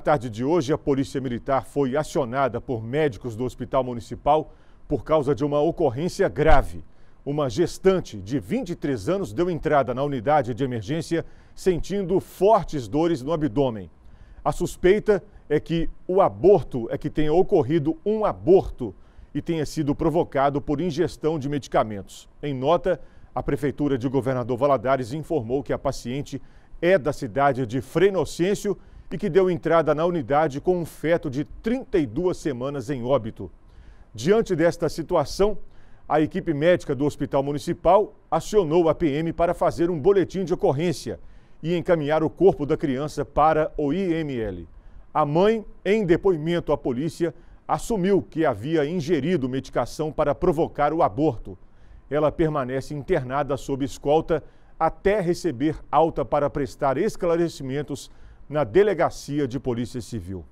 Na tarde de hoje, a Polícia Militar foi acionada por médicos do Hospital Municipal por causa de uma ocorrência grave. Uma gestante de 23 anos deu entrada na unidade de emergência sentindo fortes dores no abdômen. A suspeita é que o aborto é que tenha ocorrido um aborto e tenha sido provocado por ingestão de medicamentos. Em nota, a prefeitura de Governador Valadares informou que a paciente é da cidade de Frenocêncio e que deu entrada na unidade com um feto de 32 semanas em óbito. Diante desta situação, a equipe médica do Hospital Municipal acionou a PM para fazer um boletim de ocorrência e encaminhar o corpo da criança para o IML. A mãe, em depoimento à polícia, assumiu que havia ingerido medicação para provocar o aborto. Ela permanece internada sob escolta até receber alta para prestar esclarecimentos na Delegacia de Polícia Civil.